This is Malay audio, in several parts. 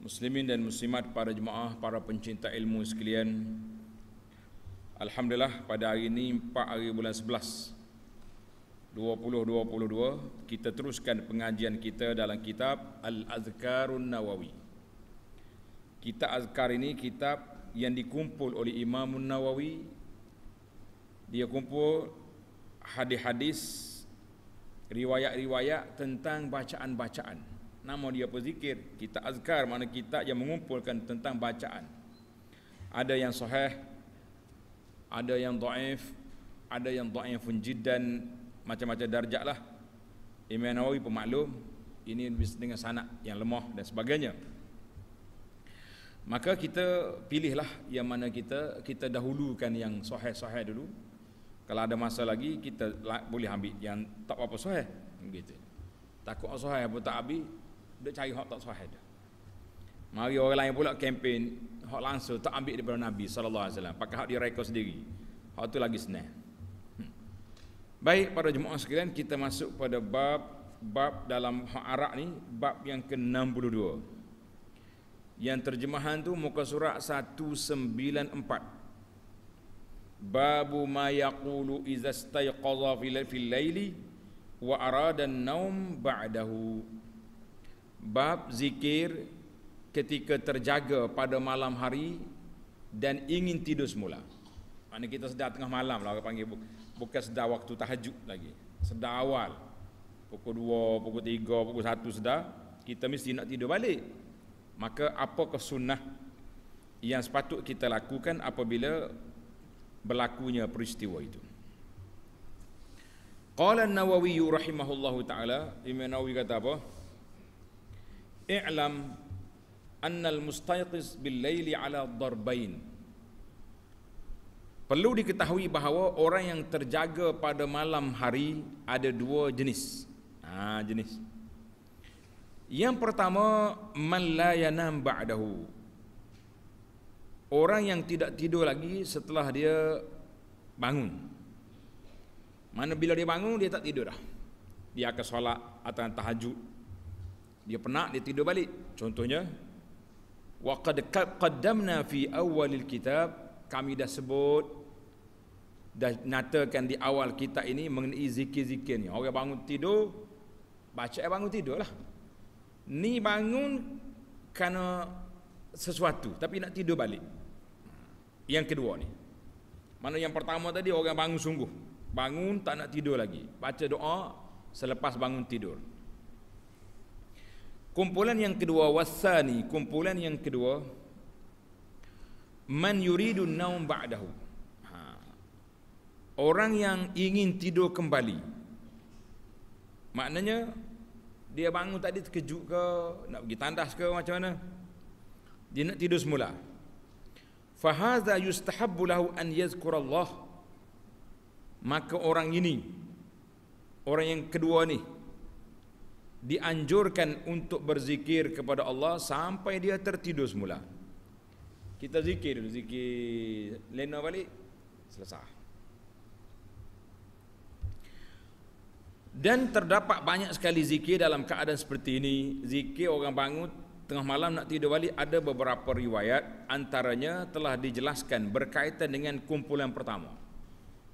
muslimin dan muslimat para jemaah, para pencinta ilmu sekalian. Alhamdulillah pada hari ini 4 hari bulan 11 2022 kita teruskan pengajian kita dalam kitab Al-Azkarun Nawawi. Kitab azkar ini kitab yang dikumpul oleh Imam Nawawi. Dia kumpul hadis-hadis riwayat-riwayat tentang bacaan-bacaan nama dia apa zikir kita azkar mana kita yang mengumpulkan tentang bacaan ada yang sahih ada yang dhaif ada yang dhaifun jiddan macam-macam darjat lah Imam Nawawi pemaklum ini bis dengan sanak yang lemah dan sebagainya maka kita pilihlah yang mana kita kita dahulukan yang sahih-sahih dulu kalau ada masa lagi kita boleh ambil yang tak apa-apa sahih begitu takut sahih pun tak habis duk cari hak tak sahih dah. Mari orang lain pula kempen hak langsung tak ambil daripada Nabi sallallahu alaihi wasallam, pakai hak dia rekod sendiri. Hak tu lagi senang. Hmm. Baik para jemaah sekalian, kita masuk pada bab bab dalam hak Arab ni, bab yang ke-62. Yang terjemahan tu muka surat 194 babu ma yaqulu iza istayqadha fil laili wa arada an-naum ba'dahu bab zikir ketika terjaga pada malam hari dan ingin tidur semula. Mana kita sedar tengah malam lah, panggil bukan sedar waktu tahajud lagi. Sedar awal, pukul 2, pukul 3, pukul 1 sedar, kita mesti nak tidur balik. Maka apa kesunah yang sepatut kita lakukan apabila berlakunya peristiwa itu. Qala an-Nawawi rahimahullahu taala, Imam Nawawi kata apa? i'lam anna al-mustayqiz bil-laili ala darbain Perlu diketahui bahawa orang yang terjaga pada malam hari ada dua jenis. Ha, jenis. Yang pertama man la yanam ba'dahu. Orang yang tidak tidur lagi setelah dia bangun. Mana bila dia bangun dia tak tidur dah. Dia akan solat atau tahajud dia penat dia tidur balik contohnya wa qad qaddamna fi awwalil kitab kami dah sebut dah nyatakan di awal kitab ini mengenai zikir-zikir ni orang bangun tidur baca bangun tidur lah ni bangun kerana sesuatu tapi nak tidur balik yang kedua ni mana yang pertama tadi orang bangun sungguh bangun tak nak tidur lagi baca doa selepas bangun tidur Kumpulan yang kedua wasani, kumpulan yang kedua man yuridu naum ba'dahu. Ha. Orang yang ingin tidur kembali. Maknanya dia bangun tadi terkejut ke, nak pergi tandas ke macam mana? Dia nak tidur semula. Fahaza yustahabbu lahu an yazkura Allah. Maka orang ini orang yang kedua ni dianjurkan untuk berzikir kepada Allah sampai dia tertidur semula. Kita zikir dulu, zikir lena balik, selesai. Dan terdapat banyak sekali zikir dalam keadaan seperti ini. Zikir orang bangun tengah malam nak tidur balik ada beberapa riwayat antaranya telah dijelaskan berkaitan dengan kumpulan pertama.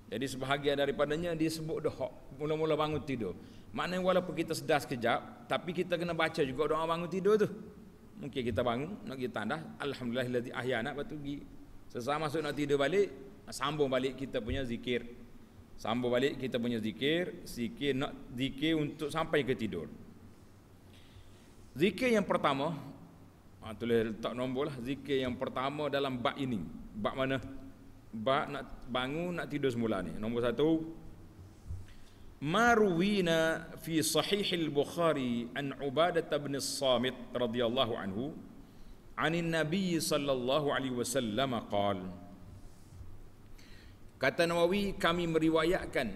Jadi sebahagian daripadanya disebut dah mula-mula bangun tidur. Maknanya walaupun kita sedar sekejap, tapi kita kena baca juga doa bangun tidur tu. Mungkin kita bangun, nak kita tanda, Alhamdulillah lazi ahya nak batu pergi. Sesama masuk nak tidur balik, sambung balik kita punya zikir. Sambung balik kita punya zikir, zikir nak zikir untuk sampai ke tidur. Zikir yang pertama, ha, tulis letak nombor lah, zikir yang pertama dalam bak ini. Bak mana? Bak nak bangun, nak tidur semula ni. Nombor satu, Maruwina fi sahih al-Bukhari an Ubadah bin Samit radhiyallahu anhu an Nabi sallallahu alaihi wasallam qaal Kata Nawawi kami meriwayatkan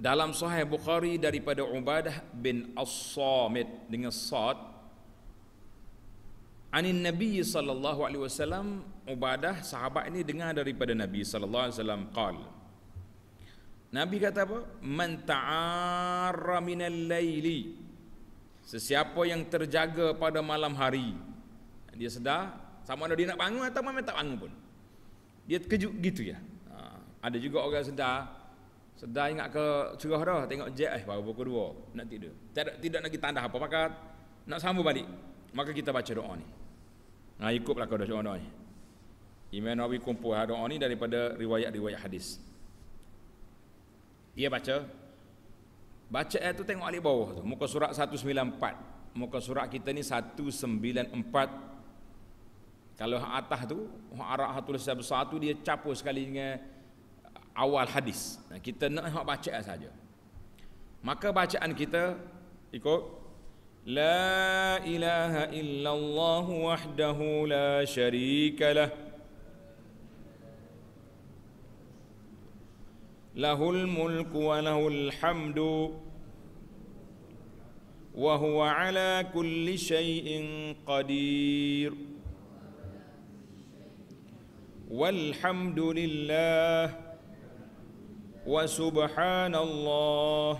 dalam sahih Bukhari daripada Ubadah bin As-Samit dengan Sa'd an Nabi sallallahu alaihi wasallam Ubadah sahabat ini dengar daripada Nabi sallallahu alaihi wasallam qaal Nabi kata apa? Man ta'arra minal layli. Sesiapa yang terjaga pada malam hari. Dia sedar sama ada dia nak bangun atau memang tak bangun pun. Dia terkejut gitu ya. Ha, ada juga orang sedar sedar ingat ke cerah dah tengok jet eh baru pukul 2 nak tidur. Tidak tidak lagi tanda apa maka nak sambung balik. Maka kita baca doa ni. Nah ha, ikutlah kau doa ni. Iman Nawawi kumpul doa ni daripada riwayat-riwayat hadis. Ia baca Baca ayat tu tengok alik bawah tu Muka surat 194 Muka surat kita ni 194 Kalau hak atas tu Hak arak hak tulis besar tu Dia capur sekali dengan uh, Awal hadis nah, Kita nak hak baca ayat sahaja Maka bacaan kita Ikut La ilaha illallah wahdahu la syarikalah له الملك وله الحمد وهو على كل شيء قدير والحمد لله وسبحان الله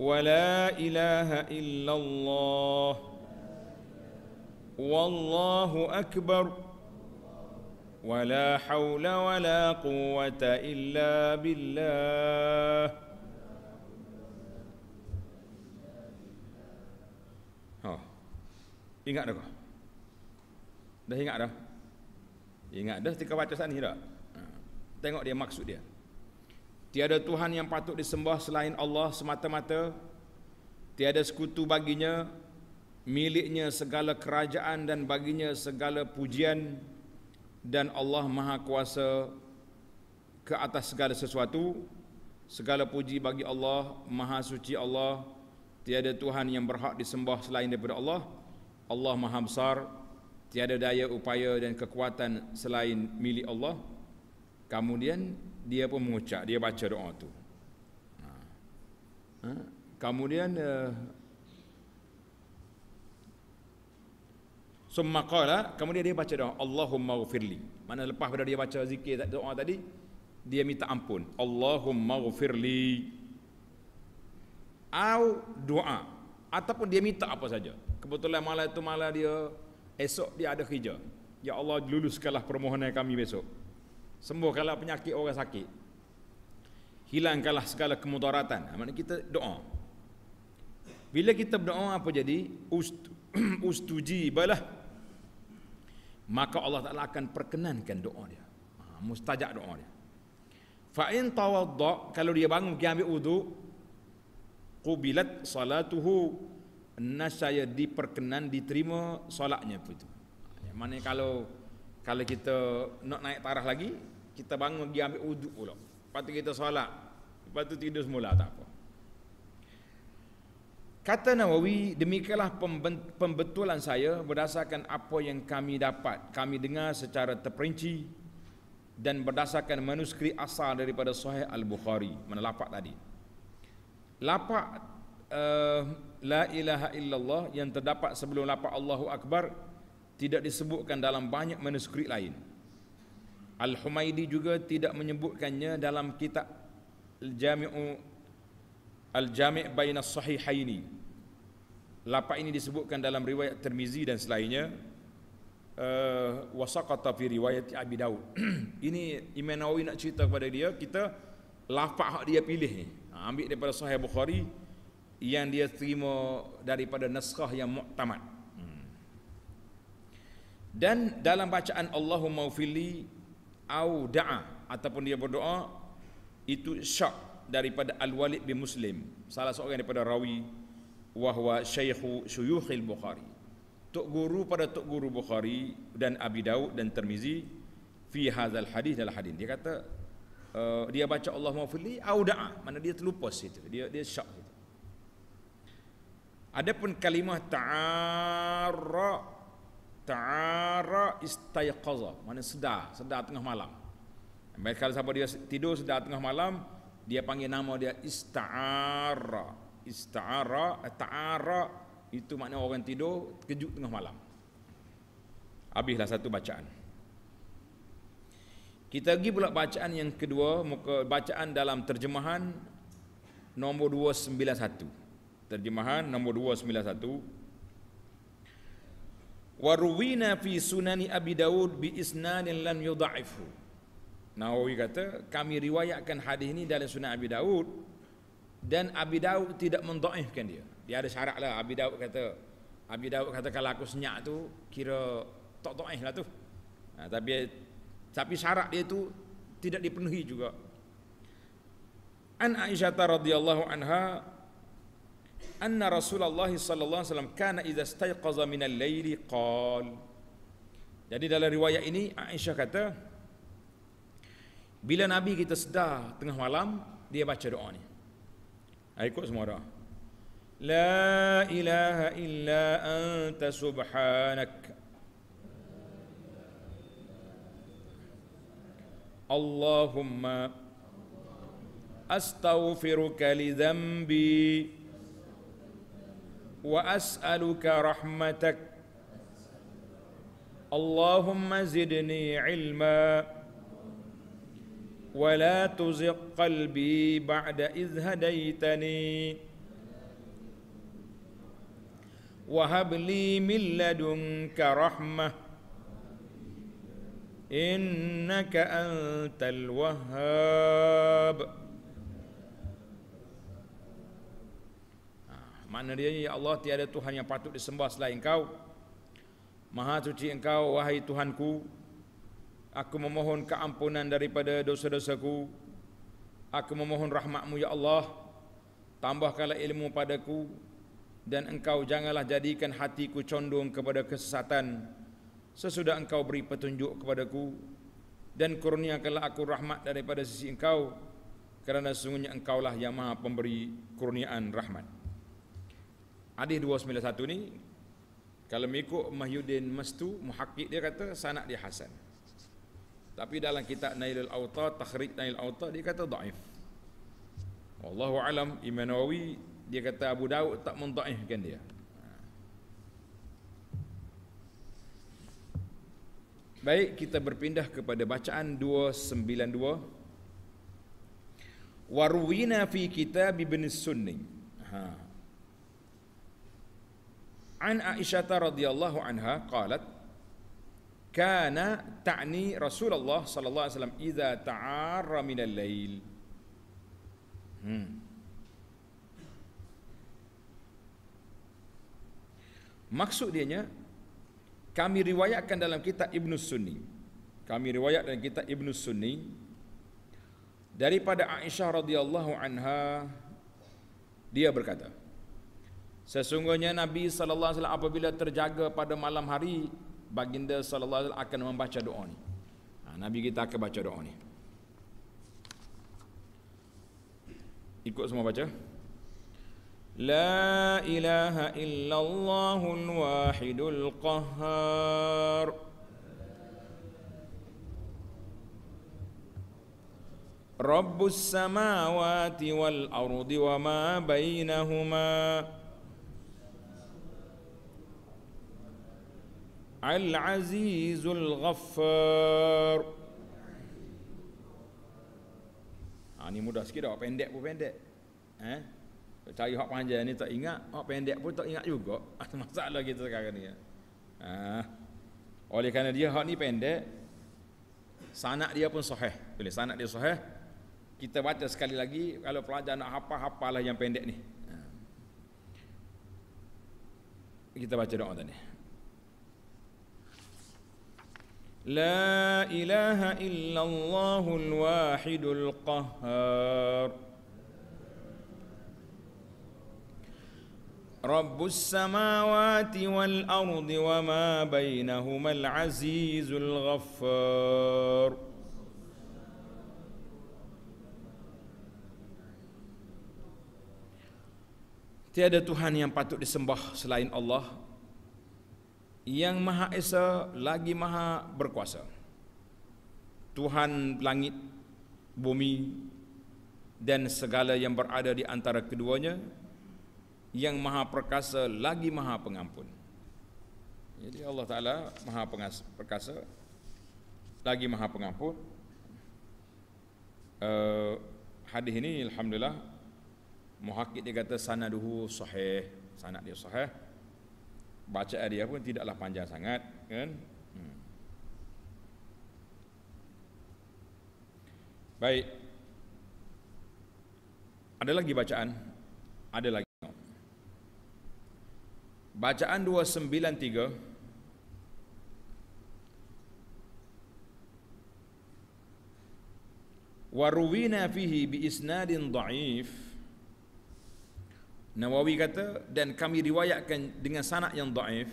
ولا إله إلا الله والله أكبر ولا حول ولا قوة إلا بالله Ingat dah kau? Dah ingat dah? Ingat dah ketika baca ni? tak? Ha. Tengok dia maksud dia. Tiada Tuhan yang patut disembah selain Allah semata-mata. Tiada sekutu baginya. Miliknya segala kerajaan dan baginya segala Pujian dan Allah Maha Kuasa ke atas segala sesuatu. Segala puji bagi Allah, Maha Suci Allah. Tiada Tuhan yang berhak disembah selain daripada Allah. Allah Maha Besar, tiada daya upaya dan kekuatan selain milik Allah. Kemudian dia pun mengucap, dia baca doa tu. Ha. ha. Kemudian eh, summa qala kemudian dia baca doa Allahumma ghafirli mana lepas pada dia baca zikir doa tadi dia minta ampun Allahumma ghafirli au doa ataupun dia minta apa saja kebetulan malam itu malam dia esok dia ada kerja ya Allah luluskanlah permohonan kami besok sembuhkanlah penyakit orang sakit hilangkanlah segala kemudaratan ha, mana kita doa bila kita berdoa apa jadi ustu ustuji balah maka Allah Taala akan perkenankan doa dia. Ha, mustajab doa dia. Fa in tawadda kalau dia bangun pergi ambil wudu qubilat salatuhu nasaya diperkenan diterima solatnya itu. Yang mana kalau kalau kita nak naik taraf lagi kita bangun pergi ambil wudu pula. Lepas tu kita solat. Lepas tu tidur semula tak apa. Kata Nawawi, demikianlah pembetulan saya berdasarkan apa yang kami dapat, kami dengar secara terperinci dan berdasarkan manuskrip asal daripada Sahih Al-Bukhari, mana lapak tadi. Lapak uh, La ilaha illallah yang terdapat sebelum lapak Allahu Akbar tidak disebutkan dalam banyak manuskrip lain. Al-Humaidi juga tidak menyebutkannya dalam kitab Jami'u Al-Jami' Bainas Sahihaini lapa ini disebutkan dalam riwayat Termizi dan selainnya uh, Wasaqata fi riwayat Abi Dawud. Ini Imam Nawawi nak cerita kepada dia Kita lapa hak dia pilih ni ha, Ambil daripada Sahih Bukhari Yang dia terima daripada naskah yang muqtamad hmm. dan dalam bacaan Allahumma ufili au da'a ataupun dia berdoa itu syak daripada Al-Walid bin Muslim salah seorang daripada rawi wahwa syaikhu syuyukhil Bukhari tok guru pada tok guru Bukhari dan Abi Daud dan Tirmizi fi hadzal hadis dalam hadis dia kata uh, dia baca Allah fili au da'a mana dia terlupa situ dia dia syak situ adapun kalimah ta'ara ta'ara istayqaza mana sedar sedar tengah malam Baik kalau siapa dia tidur sedar tengah malam, dia panggil nama dia istaara istaara taara itu makna orang tidur kejut tengah malam habislah satu bacaan kita pergi pula bacaan yang kedua muka bacaan dalam terjemahan nombor 291 terjemahan nombor 291 Waruwina fi sunan Abi Dawud bi isnadin lam yudha'ifu Nawawi kata kami riwayatkan hadis ini dalam sunan Abi Daud dan Abi Daud tidak mendoifkan dia. Dia ada syaratlah Abi Daud kata Abi Daud kata kalau aku senyak tu kira tak doif lah tu. Nah, ha, tapi tapi syarat dia tu tidak dipenuhi juga. An Aisyah radhiyallahu anha anna Rasulullah sallallahu alaihi wasallam kana idza istayqaza min al laili qal Jadi dalam riwayat ini Aisyah kata bila Nabi kita sedar tengah malam, dia baca doa ni. Saya ha, ikut semua doa. La ilaha illa anta subhanak. Allahumma astaghfiruka li dhanbi wa as'aluka rahmatak. Allahumma zidni ilma. Allahumma zidni ilma. ولا تزغ قلبي بعد إذ هديتني وهب لي من لدنك رحمة إنك أنت الوهاب Makna dia ya Allah tiada Tuhan yang patut disembah selain Kau. Maha suci engkau wahai Tuhanku Aku memohon keampunan daripada dosa-dosaku. Aku memohon rahmatmu ya Allah. Tambahkanlah ilmu padaku dan engkau janganlah jadikan hatiku condong kepada kesesatan sesudah engkau beri petunjuk kepadaku dan kurniakanlah aku rahmat daripada sisi engkau kerana sesungguhnya lah yang maha pemberi kurniaan rahmat. Hadis 291 ni kalau mengikut Mahyuddin Mastu muhakkik dia kata sanak dia hasan. Tapi dalam kitab Nailul Auta, Takhrij Nailul Auta dia kata dhaif. Wallahu alam Imanawi dia kata Abu Daud tak mendhaifkan dia. Baik, kita berpindah kepada bacaan 292. Warwina fi kitab Ibn Sunni. Ha. An Aisyah radhiyallahu anha qalat kana ta'ni Rasulullah sallallahu alaihi wasallam idza ta'arra min al-lail. Hmm. Maksud dianya kami riwayatkan dalam kitab Ibnu Sunni. Kami riwayat dalam kitab Ibnu Sunni daripada Aisyah radhiyallahu anha dia berkata Sesungguhnya Nabi sallallahu alaihi wasallam apabila terjaga pada malam hari baginda sallallahu alaihi Wasallam akan membaca doa ni. Ha, Nabi kita akan baca doa ni. Ikut semua baca. La ilaha illallahul wahidul qahhar. Rabbus samawati wal ardi wa ma Rabbus samawati wal ardi wa ma bainahuma. العزيز الغفار ha, ni mudah sikit dah, pendek pun pendek eh? cari hak panjang ni tak ingat hak pendek pun tak ingat juga masalah kita sekarang ni ya. ha. oleh kerana dia hak ni pendek sanak dia pun sahih boleh sanak dia sahih kita baca sekali lagi kalau pelajar nak hafal hafalah yang pendek ni ha. kita baca doa tadi لا اله الا الله الواحد القهار رب السماوات والارض وما بينهما العزيز الغفار Tiada Tuhan yang patut disembah selain Allah yang Maha Esa lagi Maha Berkuasa. Tuhan langit, bumi dan segala yang berada di antara keduanya yang Maha Perkasa lagi Maha Pengampun. Jadi Allah Taala Maha Perkasa lagi Maha Pengampun. Uh, hadis ini alhamdulillah muhakkik dia kata sanaduhu sahih, sanad dia sahih bacaan dia pun tidaklah panjang sangat kan hmm. baik ada lagi bacaan ada lagi bacaan 293 waruwina fihi bi isnadin dhaif Nawawi kata dan kami riwayatkan dengan sanad yang dhaif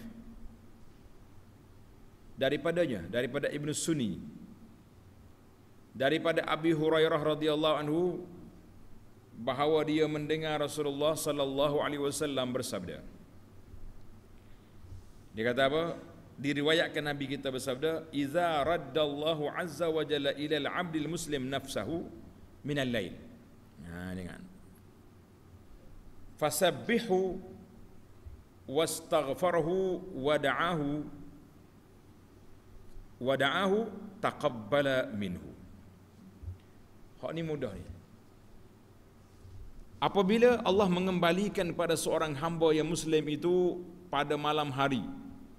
daripadanya daripada Ibnu Sunni daripada Abi Hurairah radhiyallahu anhu bahawa dia mendengar Rasulullah sallallahu alaihi wasallam bersabda Dia kata apa diriwayatkan Nabi kita bersabda "Iza raddallahu azza wa jalla ila al-'abdil muslim nafsahu min al-lail" Ha dengar fasabbihu wastaghfirhu wad'ahu wad'ahu taqabbala minhu hak ni mudah ni apabila Allah mengembalikan pada seorang hamba yang muslim itu pada malam hari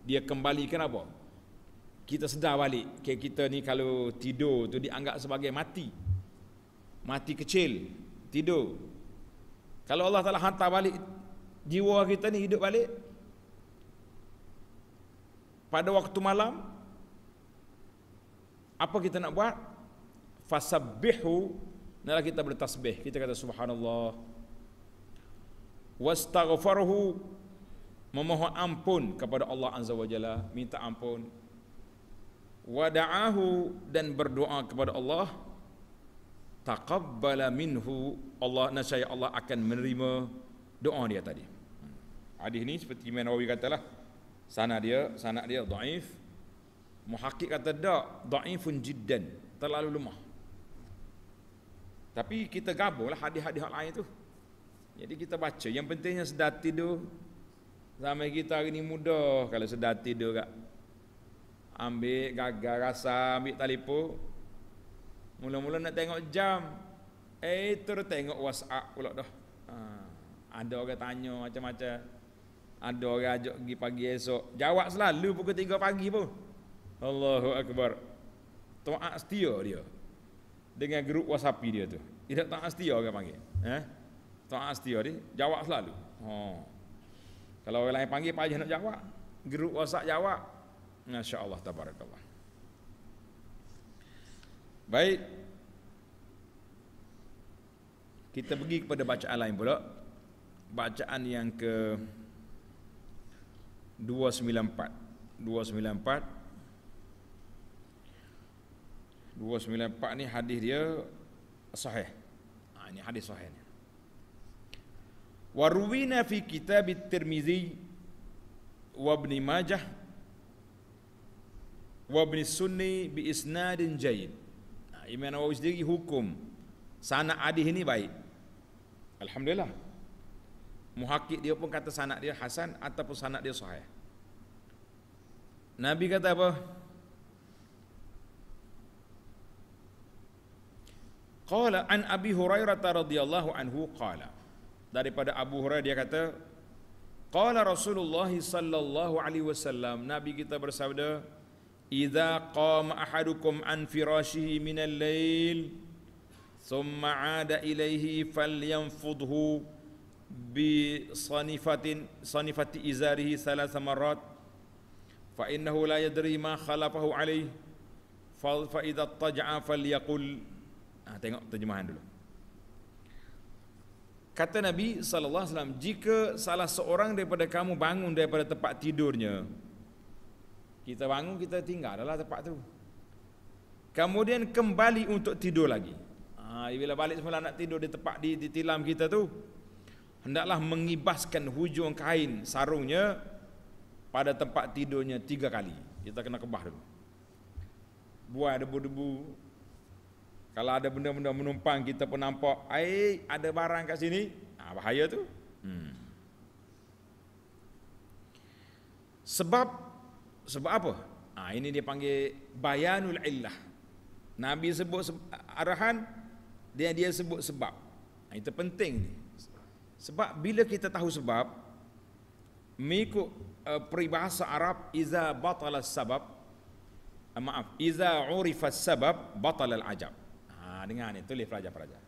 dia kembalikan apa kita sedar balik ke kita ni kalau tidur tu dianggap sebagai mati mati kecil tidur kalau Allah Ta'ala hantar balik jiwa kita ni hidup balik pada waktu malam apa kita nak buat fasabbihu nala kita bertasbih kita kata subhanallah wastaghfirhu memohon ampun kepada Allah azza wajalla minta ampun wada'ahu dan berdoa kepada Allah taqabbala minhu Allah nasai Allah akan menerima doa dia tadi. Hmm. Hadis ni seperti Imam Nawawi katalah sanad dia sanad dia dhaif. Muhakkik kata dak dhaifun jiddan, terlalu lemah. Tapi kita gabunglah hadis-hadis lain tu. Jadi kita baca yang pentingnya sedar tidur. Sama kita hari ni muda kalau sedar tidur kak. Ambil gagal rasa, ambil telefon, Mula-mula nak tengok jam. Eh, terus tengok WhatsApp pula dah. Ha, ada orang tanya macam-macam. Ada orang ajak pergi pagi esok. Jawab selalu pukul 3 pagi pun. Allahu Akbar. Tua'ak setia dia. Dengan grup WhatsApp dia tu. Dia tak setia orang panggil. Eh? Ha? Tua'ak setia dia. Jawab selalu. Oh. Kalau orang lain panggil, payah nak jawab. Grup WhatsApp jawab. Masya Allah. Tabarakallah. Baik. Kita pergi kepada bacaan lain pula. Bacaan yang ke 294. empat ni hadis dia sahih. Ha, ini hadis sahih ni. Warwina fi kitab Tirmizi wa Ibn Majah wa Ibn Sunni bi isnadin jayyid. Iman Nawawi sendiri hukum sanad hadis ini baik. Alhamdulillah. Muhakkik dia pun kata sanak dia hasan ataupun sanak dia sahih. Nabi kata apa? Qala an Abi Hurairah radhiyallahu anhu qala daripada Abu Hurairah dia kata Qala Rasulullah sallallahu alaihi wasallam Nabi kita bersabda Iza qam ahadukum an firashihi min al-lail thumma 'ada ilayhi falyanfudhu bi sanifatin sanifati izarihi thalath marrat fa innahu la yadri ma khalafahu alayhi fa fa taj'a fal yakul. Ah, tengok terjemahan dulu kata nabi sallallahu alaihi wasallam jika salah seorang daripada kamu bangun daripada tempat tidurnya kita bangun kita tinggal adalah tempat tu. Kemudian kembali untuk tidur lagi. Ha, bila balik semula nak tidur di tempat di, di tilam kita tu hendaklah mengibaskan hujung kain sarungnya pada tempat tidurnya tiga kali. Kita kena kebah dulu. Buat debu-debu. Kalau ada benda-benda menumpang kita pun nampak, "Eh, ada barang kat sini." Ha, bahaya tu. Hmm. Sebab sebab apa? Ha, ini dia panggil bayanul illah. Nabi sebut arahan, dia dia sebut sebab. Ha, itu penting. Sebab bila kita tahu sebab, mengikut uh, peribahasa Arab, iza batalas sabab, uh, maaf, iza urifas sabab, batalal ajab. Ha, dengar ni, tulis pelajar-pelajar.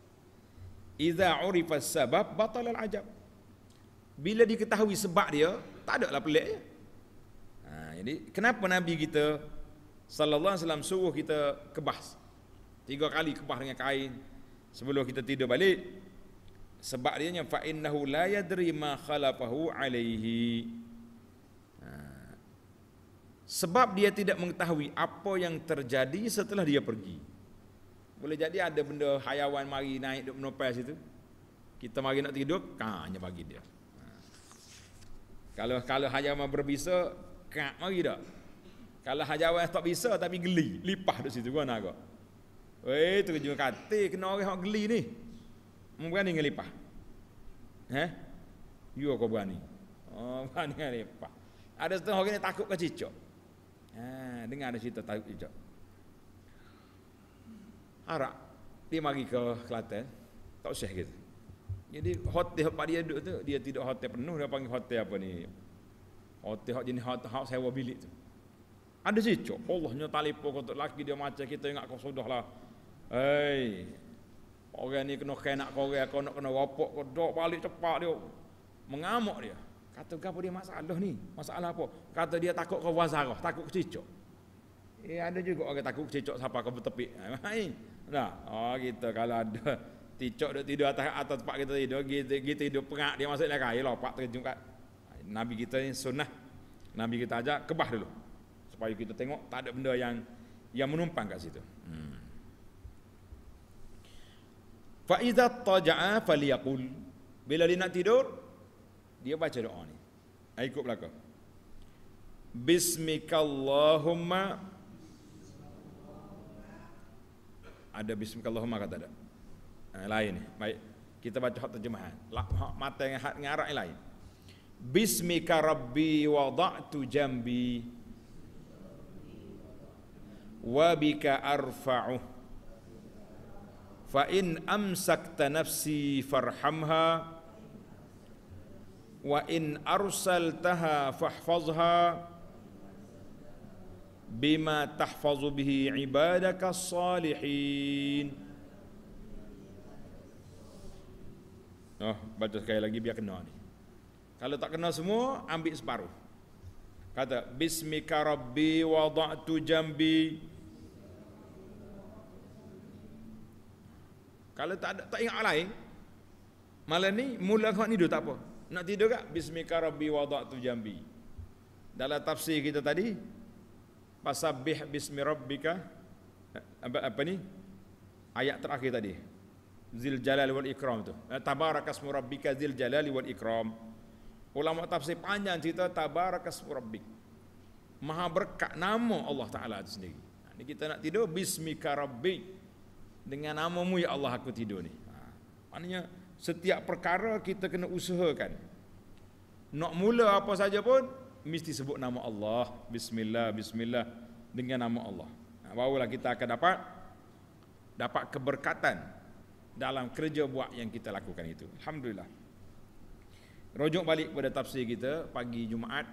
Iza urifas sabab, batalal ajab. Bila diketahui sebab dia, tak ada lah pelik Ya? Jadi kenapa Nabi kita Sallallahu Alaihi Wasallam suruh kita kebas Tiga kali kebas dengan kain Sebelum kita tidur balik Sebab dia yang Fa'innahu la yadri ma khalafahu alaihi ha. Sebab dia tidak mengetahui apa yang terjadi setelah dia pergi Boleh jadi ada benda hayawan mari naik duduk menopas itu Kita mari nak tidur, kanya bagi dia ha. kalau kalau hayam berbisa kak mari dak kalau hak tak bisa tapi geli lipah duk situ gua nak Weh, terjun kate kena orang hok geli ni mu berani ngelipah eh yo kau berani oh berani ngelipah ada setengah orang ni takut ke cicak ha eh, dengar ada cerita takut cicak arak dia mari ke Kelantan tak usah gitu jadi hotel pada dia duduk tu dia tidak hotel penuh dia panggil hotel apa ni Oh, hot jenis hot hot sewa bilik tu. Ada sih cok. Allahnya talipo kotor laki dia macam kita ingat kau sudah lah. Hei, orang ni kena kena korea, kau nak kena wapok, kau dok balik cepat dia. Mengamuk dia. Kata apa dia masalah ni? Masalah apa? Kata dia takut kau wazarah, takut kecicok. Eh ada juga orang takut kecicok siapa kau bertepi. Hai. Nah, oh kita kalau ada cicok dia tidur atas atas tempat kita tidur, kita tidur perak dia masuk dalam kain lopak terjun kat Nabi kita ni sunnah. Nabi kita ajak kebah dulu. Supaya kita tengok tak ada benda yang yang menumpang kat situ. Hmm. Fa iza taja'a falyaqul. Bila dia nak tidur, dia baca doa ni. Ha ikut belaka. Bismikallahumma Ada bismikallahumma kata ada. Eh, lain ni. Baik. Kita baca hak terjemahan. Hak mata yang hak ngarak yang lain. باسمك ربي وضعت جنبي وبك أرفعه فإن أمسكت نفسي فارحمها وإن أرسلتها فاحفظها بما تحفظ به عبادك الصالحين Oh, baca sekali lagi biar kena ni. Kalau tak kena semua, ambil separuh. Kata, Bismika Rabbi wada'tu jambi. Kalau tak ada, tak ingat lain, malam ni, mula kau tidur, tak apa. Nak tidur tak? Bismika Rabbi wada'tu jambi. Dalam tafsir kita tadi, Pasabih bismi Rabbika, apa, apa ni? Ayat terakhir tadi. Zil Jalal wal Ikram tu. Tabarakasmu Rabbika Zil Jalal wal Ikram. Ikram. Ulama tafsir panjang cerita tabarakas rabbik. Maha berkat nama Allah Taala itu sendiri. Ini ha, kita nak tidur bismika rabbi dengan namamu ya Allah aku tidur ni. Ha. Maknanya setiap perkara kita kena usahakan. Nak mula apa saja pun mesti sebut nama Allah, bismillah bismillah dengan nama Allah. Ha, barulah kita akan dapat dapat keberkatan dalam kerja buat yang kita lakukan itu. Alhamdulillah. Rujuk balik pada tafsir kita pagi Jumaat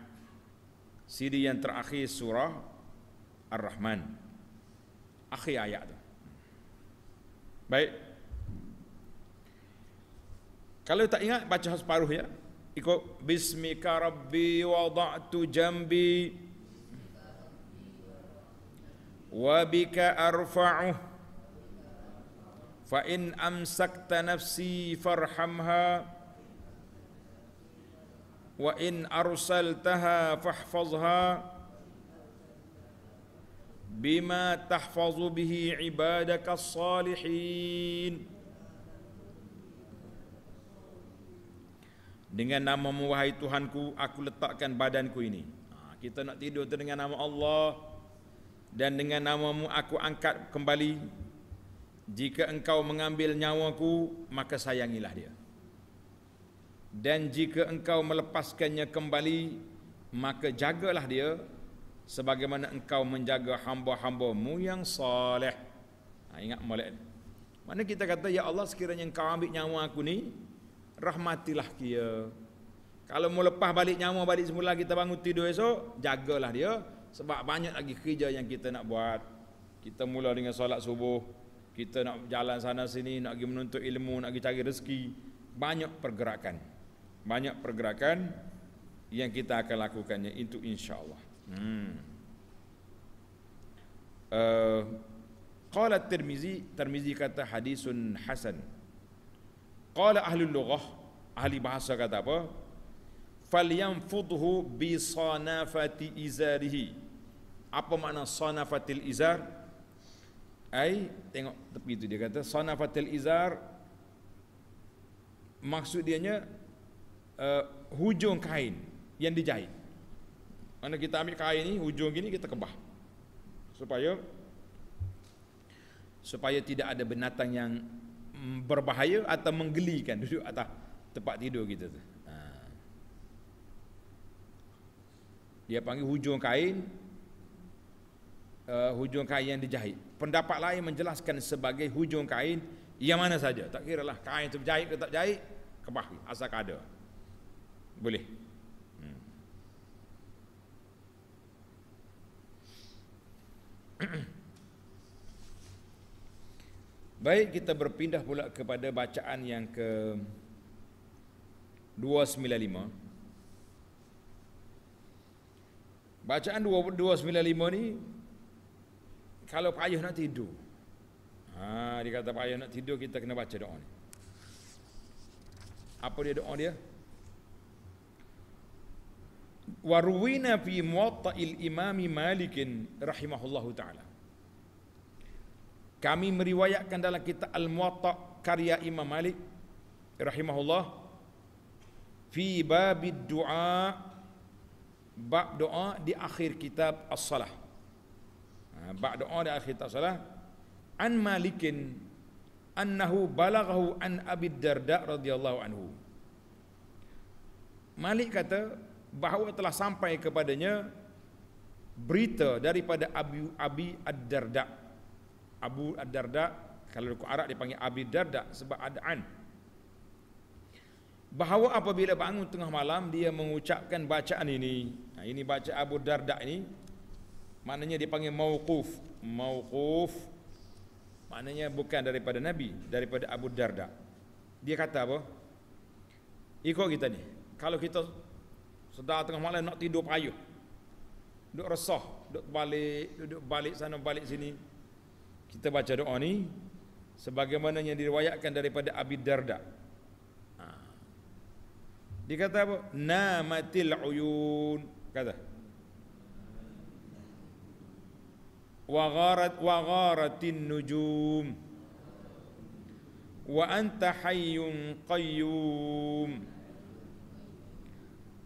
siri yang terakhir surah Ar-Rahman. Akhir ayat tu. Baik. Kalau tak ingat baca separuh ya. Ikut bismika rabbi wada'tu jambi wa bika arfa'u fa in amsakta nafsi farhamha wa in arsaltaha fahfazha bima tahfazu bihi ibadaka salihin dengan nama mu wahai tuhanku aku letakkan badanku ini ha, kita nak tidur tu dengan nama Allah dan dengan nama mu aku angkat kembali jika engkau mengambil nyawaku maka sayangilah dia dan jika engkau melepaskannya kembali maka jagalah dia sebagaimana engkau menjaga hamba-hambamu yang soleh ha, ingat molek mana kita kata ya Allah sekiranya engkau ambil nyawa aku ni rahmatilah dia kalau mau lepas balik nyawa balik semula kita bangun tidur esok jagalah dia sebab banyak lagi kerja yang kita nak buat kita mula dengan solat subuh kita nak jalan sana sini nak pergi menuntut ilmu nak pergi cari rezeki banyak pergerakan banyak pergerakan yang kita akan lakukannya itu insya Allah. Hmm. Uh, eh, termizi kata hadisun hasan. Qala ahli lughah, ahli bahasa kata apa? Fal yanfudhu bi sanafati izarihi. Apa makna sanafatil izar? Ai, tengok tepi itu dia kata sanafatil izar maksud dianya uh, hujung kain yang dijahit. Mana kita ambil kain ini, hujung gini kita kebah. Supaya supaya tidak ada binatang yang berbahaya atau menggelikan duduk atas tempat tidur kita tu. Ha. Dia panggil hujung kain uh, hujung kain yang dijahit. Pendapat lain menjelaskan sebagai hujung kain yang mana saja. Tak kira lah kain tu jahit ke tak jahit, kebah asal ada. Boleh. Hmm. Baik, kita berpindah pula kepada bacaan yang ke 295. Bacaan 295 ni kalau payah nak tidur. Ha dia kata payah nak tidur kita kena baca doa ni. Apa dia doa dia? waruwina fi muwatta'il imami malikin rahimahullahu ta'ala kami meriwayatkan dalam kitab al-muwatta karya imam malik rahimahullah fi babid du'a bab doa di akhir kitab as-salah ha, bab doa di akhir kitab as-salah an malikin annahu balaghahu an abid darda radhiyallahu anhu malik kata bahawa telah sampai kepadanya berita daripada Abu Abi Ad-Darda. Abu Ad-Darda kalau dalam Arab dipanggil Abi Darda sebab adaan. Bahawa apabila bangun tengah malam dia mengucapkan bacaan ini. Nah, ha, ini baca Abu Darda ini. Maknanya dipanggil mauquf. Mauquf maknanya bukan daripada Nabi, daripada Abu Darda. Dia kata apa? Ikut kita ni. Kalau kita Sedar tengah malam nak tidur payuh. Duduk resah, duduk balik, duduk balik sana balik sini. Kita baca doa ni sebagaimana yang diriwayatkan daripada Abi Darda. Ha. Dia kata apa? Namatil uyun kata. Wa gharat wa gharatin nujum. Wa anta hayyun qayyum.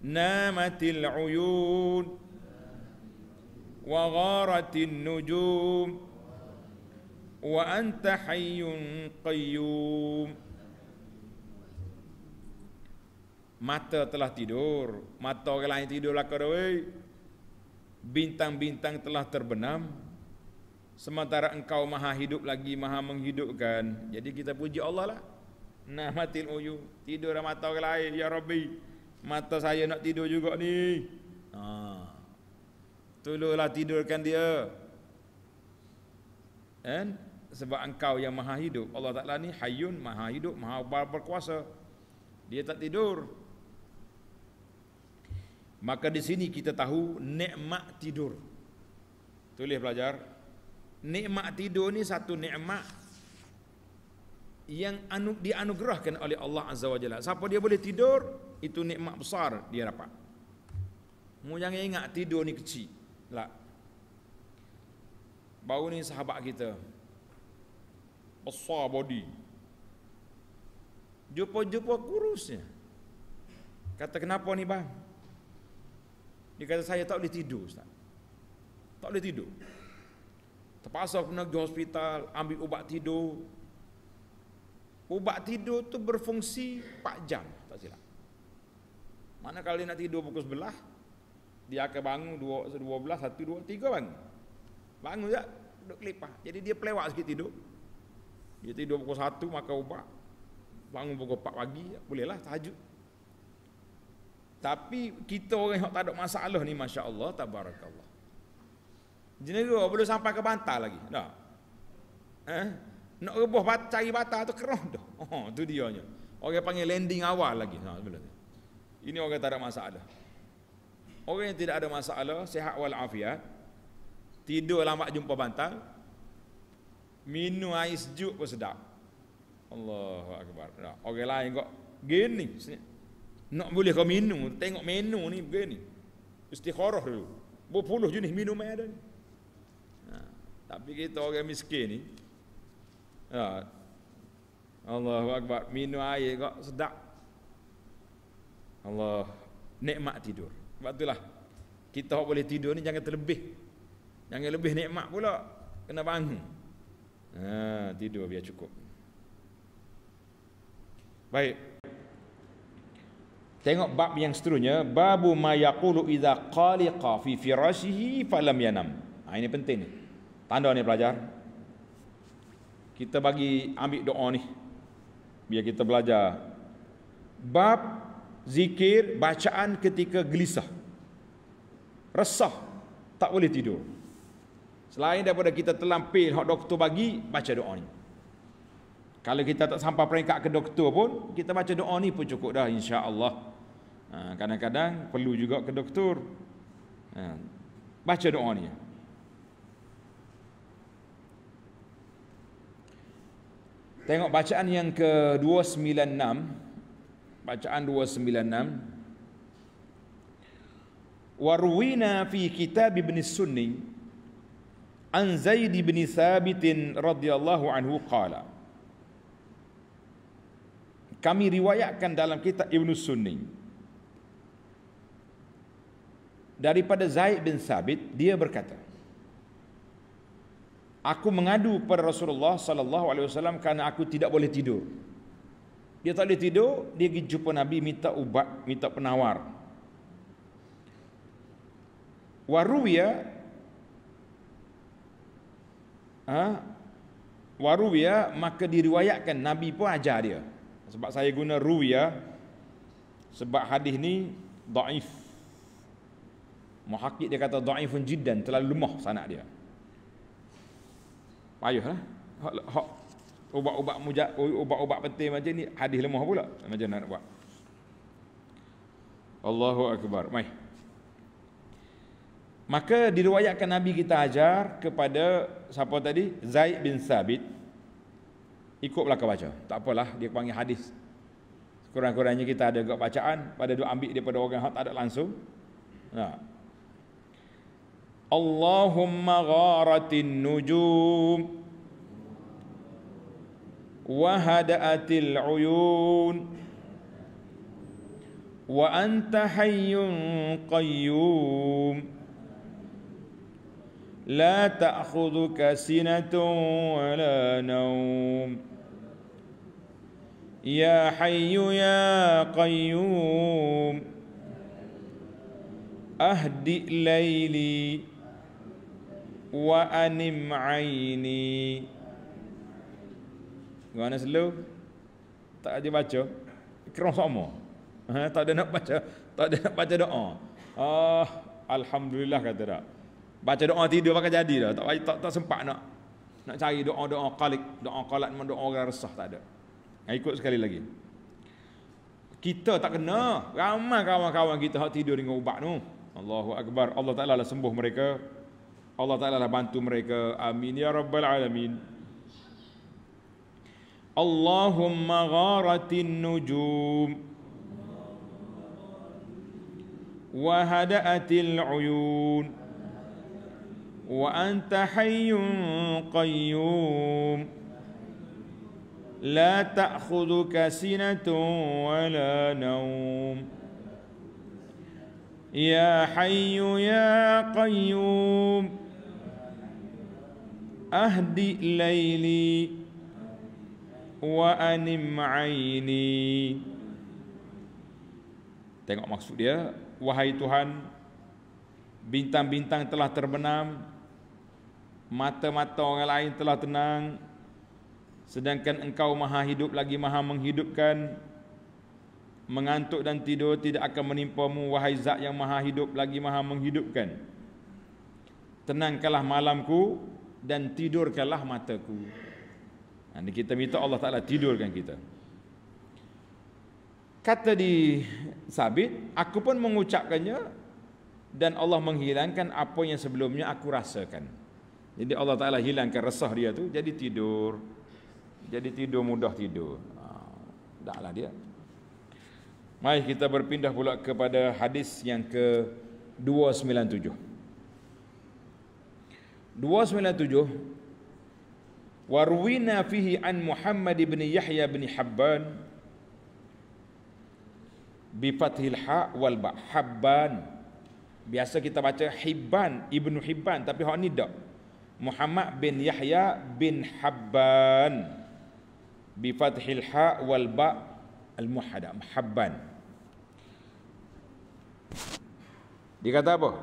نامت العيون وغارت النجوم وأنت حي قيوم Mata telah tidur, mata orang lain tidur lah Bintang-bintang telah terbenam. Sementara engkau maha hidup lagi, maha menghidupkan. Jadi kita puji Allah lah. Nah matil uyu, tidur lah mata orang lain, ya Rabbi. Mata saya nak tidur juga ni. Ha. Tolonglah tidurkan dia. Kan? Sebab engkau yang maha hidup. Allah Ta'ala ni hayun, maha hidup, maha bar berkuasa. Dia tak tidur. Maka di sini kita tahu nikmat tidur. Tulis pelajar. Nikmat tidur ni satu nikmat yang anu, dianugerahkan oleh Allah Azza wa Jalla. Siapa dia boleh tidur, itu nikmat besar dia dapat. Mu yang ingat tidur ni kecil. Lah. Bau ni sahabat kita. Besar body. Jumpa-jumpa kurusnya. Kata kenapa ni bang? Dia kata saya tak boleh tidur Ustaz. Tak boleh tidur. Terpaksa kena pergi hospital, ambil ubat tidur. Ubat tidur tu berfungsi 4 jam. Mana kalau dia nak tidur pukul sebelah Dia akan bangun dua, dua belas, satu, dua, tiga bangun Bangun tak? Duduk kelipah Jadi dia pelewak sikit tidur Dia tidur pukul satu makan ubat Bangun pukul empat pagi Bolehlah tahajud Tapi kita orang yang tak ada masalah ni Masya Allah, tabarakallah Jenera boleh sampai ke bantal lagi Dah Eh? Nak rebuh cari batal tu keroh dah Oh, tu dia Orang panggil landing awal lagi Ha, sebelum tu lah ini orang yang tak ada masalah. Orang yang tidak ada masalah, sehat wal afiat, tidur lambat jumpa bantal, minum air sejuk pun sedap. Allahu akbar. Nah, orang lain kok gini. Nak boleh kau minum, tengok menu ni begini. Istikharah dulu. Berpuluh jenis minuman ada ni. Nah, tapi kita orang miskin ni. Nah, Allahu akbar. Minum air kok sedap. Allah nikmat tidur. Sebab itulah kita orang boleh tidur ni jangan terlebih. Jangan lebih nikmat pula kena bangun. Ha, tidur biar cukup. Baik. Tengok bab yang seterusnya, babu ma yaqulu idza qaliqa fi firasihi falam yanam. Ha, ini penting ni. Tanda ni pelajar. Kita bagi ambil doa ni. Biar kita belajar. Bab zikir bacaan ketika gelisah resah tak boleh tidur selain daripada kita telan pil hak doktor bagi baca doa ni kalau kita tak sampai peringkat ke doktor pun kita baca doa ni pun cukup dah insya Allah. Ha, kadang-kadang perlu juga ke doktor ha, baca doa ni Tengok bacaan yang ke-296 bacaan 296 warwina fi kitab ibn sunni an zaid ibn thabit radhiyallahu anhu qala kami riwayatkan dalam kitab ibn sunni daripada zaid bin Sabit dia berkata aku mengadu kepada rasulullah sallallahu alaihi wasallam kerana aku tidak boleh tidur dia tak boleh tidur, dia pergi jumpa Nabi minta ubat, minta penawar. Waruya ha? Waruya maka diriwayatkan Nabi pun ajar dia. Sebab saya guna ruya sebab hadis ni daif. Muhakkik dia kata daifun jiddan, terlalu lemah sanad dia. Payuhlah. Ha? ubat-ubat mujak ubat-ubat peti macam ni hadis lemah pula macam nak buat Allahu akbar mai maka diriwayatkan nabi kita ajar kepada siapa tadi Zaid bin Sabit ikut belaka baca tak apalah dia panggil hadis kurang-kurangnya kita ada gap bacaan pada dua ambil daripada orang yang tak ada langsung nah ha. Allahumma gharatin nujum وهدأت العيون وأنت حي قيوم لا تأخذك سنة ولا نوم يا حي يا قيوم أهدئ ليلي وأنم عيني Kerana selalu tak ada baca kerong sama. Ha, tak ada nak baca, tak ada nak baca doa. Ah, alhamdulillah kata tak. Baca doa tidur pakai jadi dah. Tak, tak tak sempat nak nak cari doa-doa qalik, doa qalat doa orang resah tak ada. Ha, ikut sekali lagi. Kita tak kena. Ramai kawan-kawan kita hak tidur dengan ubat tu. Allahu akbar. Allah Taala lah sembuh mereka. Allah Taala lah bantu mereka. Amin ya rabbal alamin. اللهم غارت النجوم وهدأت العيون وأنت حي قيوم لا تأخذك سنة ولا نوم يا حي يا قيوم أهدي ليلي wa anim aini. Tengok maksud dia, wahai Tuhan, bintang-bintang telah terbenam, mata-mata orang lain telah tenang, sedangkan engkau maha hidup lagi maha menghidupkan, mengantuk dan tidur tidak akan menimpamu, wahai zat yang maha hidup lagi maha menghidupkan. Tenangkanlah malamku dan tidurkanlah mataku. Dan kita minta Allah Ta'ala tidurkan kita. Kata di Sabit, aku pun mengucapkannya dan Allah menghilangkan apa yang sebelumnya aku rasakan. Jadi Allah Ta'ala hilangkan resah dia tu, jadi tidur. Jadi tidur mudah tidur. Ha, taklah dia. Mari kita berpindah pula kepada hadis yang ke 297. 297 Waruina وروينا فيه عن محمد بن يحيى بن حبان Ha wal Ba Habban biasa kita baca Hibban Ibnu Hibban tapi hak ni dok Muhammad bin Yahya bin Habban bi fathil ha wal ba al muhada Habban dikata apa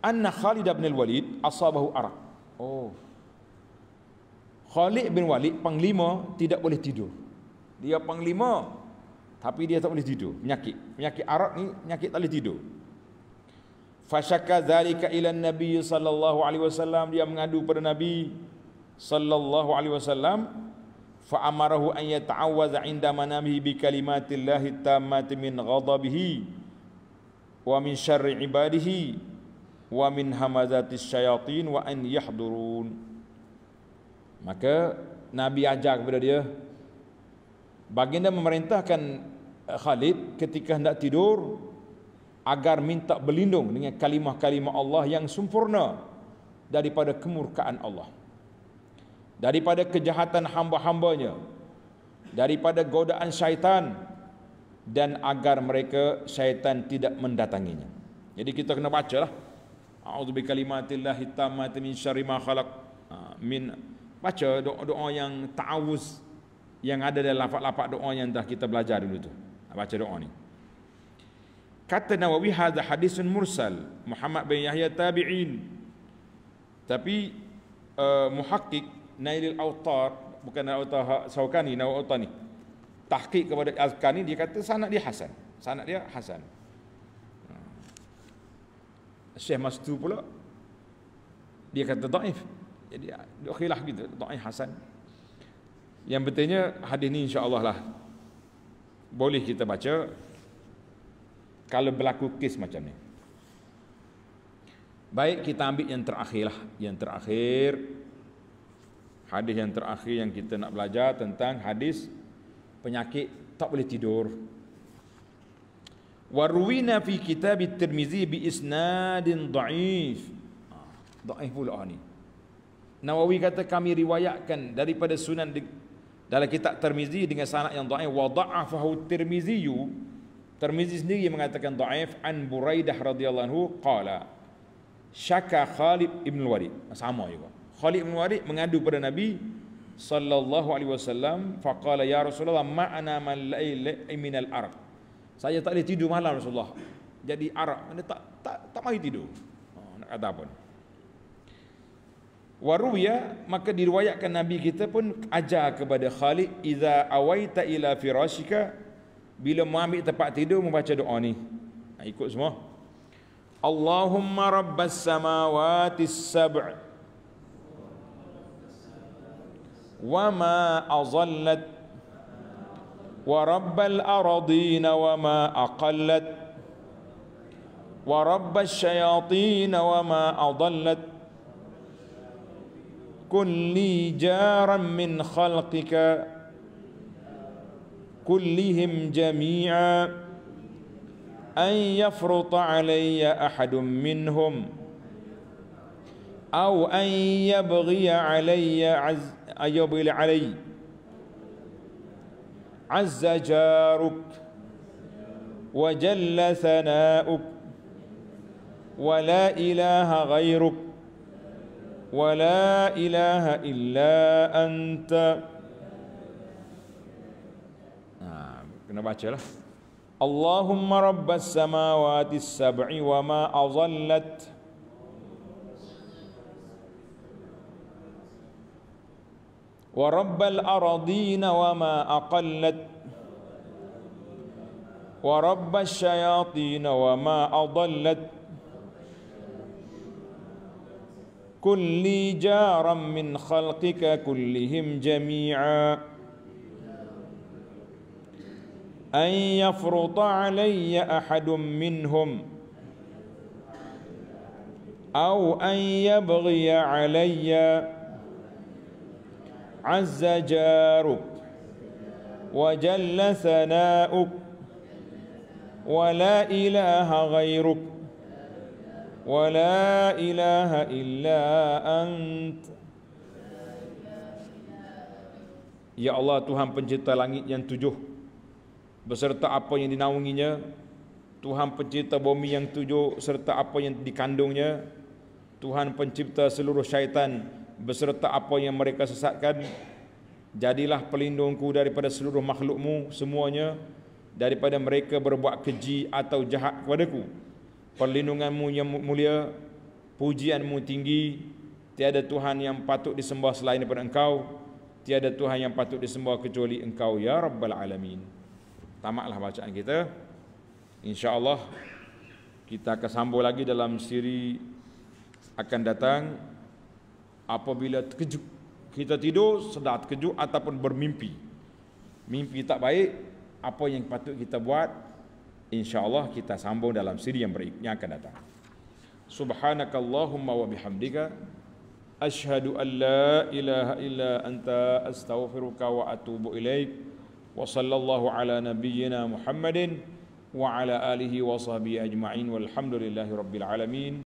anna Khalid bin al Walid asabahu arak oh Khalid bin Walid panglima tidak boleh tidur. Dia panglima tapi dia tak boleh tidur, penyakit. Penyakit Arab ni penyakit tak boleh tidur. Fashaka zalika ila Nabi sallallahu alaihi wasallam dia mengadu pada Nabi sallallahu alaihi wasallam fa amarahu an yata'awwaz 'inda manamihi bi kalimatillahi tammati min ghadabihi wa min syarri ibadihi wa min hamazatis syayatin wa an yahdurun Maka Nabi ajar kepada dia Baginda memerintahkan eh, Khalid ketika hendak tidur Agar minta berlindung dengan kalimah-kalimah Allah yang sempurna Daripada kemurkaan Allah Daripada kejahatan hamba-hambanya Daripada godaan syaitan Dan agar mereka syaitan tidak mendatanginya Jadi kita kena baca lah A'udhu bi kalimatillah hitamati min syarima khalaq ah, Min baca doa-doa yang ta'awuz yang ada dalam lafaz-lafaz doa yang dah kita belajar dulu tu. Baca doa ni. Kata Nawawi hadza hadisun mursal Muhammad bin Yahya tabi'in. Tapi uh, muhaqqiq Nailil Autar bukan Nailil Autar ha, Sawkani Nailil Autar ni. Tahqiq kepada Al-Kani dia kata sanad dia hasan. Sanad dia hasan. Hmm. Syekh Mastu pula dia kata daif jadi ah, khilaf gitu Dhaif Hasan Yang betulnya hadis ini Allah lah Boleh kita baca Kalau berlaku kes macam ni Baik kita ambil yang terakhir lah Yang terakhir Hadis yang terakhir yang kita nak belajar Tentang hadis Penyakit tak boleh tidur Warwina fi kitab Tirmizi bi isnadin da'if ah, Da'if pula ni ah, Nawawi kata kami riwayatkan daripada sunan di, dalam kitab Tirmizi dengan sanad yang dhaif wa dha'afahu Tirmizi Tirmizi sendiri yang mengatakan dhaif an Buraidah radhiyallahu anhu qala syaka Khalid ibn Walid sama juga Khalid ibn Walid mengadu pada Nabi sallallahu alaihi wasallam faqala ya Rasulullah ma'ana man lail min al arq saya tak boleh tidur malam Rasulullah jadi arak mana tak tak tak mahu tidur ha, nak kata apa ni Waruya maka diriwayatkan Nabi kita pun ajar kepada Khalid idza awaita ila firashika bila mau ambil tempat tidur membaca doa ni. Ha, ikut semua. Allahumma rabbas samawati sab' wa ma azallat wa rabbal aradin wa ma aqallat wa rabbas syayatin wa ma adallat كن لي جارا من خلقك كلهم جميعا أن يفرط علي أحد منهم أو أن يبغي علي عز أن يبغي علي عز جارك وجل ثناؤك ولا إله غيرك ولا إله إلا أنت نعم اللهم رب السماوات السبع وما أظلت ورب الأراضين وما أقلت ورب الشياطين وما أضلت كن لي جارا من خلقك كلهم جميعا أن يفرط علي أحد منهم أو أن يبغي علي عز جارك وجل ثناؤك ولا إله غيرك ولا إله إلا أنت Ya Allah Tuhan pencipta langit yang tujuh Beserta apa yang dinaunginya Tuhan pencipta bumi yang tujuh Serta apa yang dikandungnya Tuhan pencipta seluruh syaitan Beserta apa yang mereka sesatkan Jadilah pelindungku daripada seluruh makhlukmu semuanya Daripada mereka berbuat keji atau jahat kepadaku perlindunganmu yang mulia, pujianmu tinggi, tiada Tuhan yang patut disembah selain daripada engkau, tiada Tuhan yang patut disembah kecuali engkau, Ya Rabbal Alamin. Tamatlah bacaan kita. InsyaAllah, kita akan sambung lagi dalam siri akan datang apabila terkejut. Kita tidur, sedar terkejut ataupun bermimpi. Mimpi tak baik, apa yang patut kita buat insyaallah kita sambung dalam siri yang, berik, yang akan datang subhanakallahumma wa bihamdika ashhadu an la ilaha illa anta astaghfiruka wa atubu ilaik wa sallallahu ala nabiyyina muhammadin wa ala alihi wa sahbihi ajma'in walhamdulillahi rabbil alamin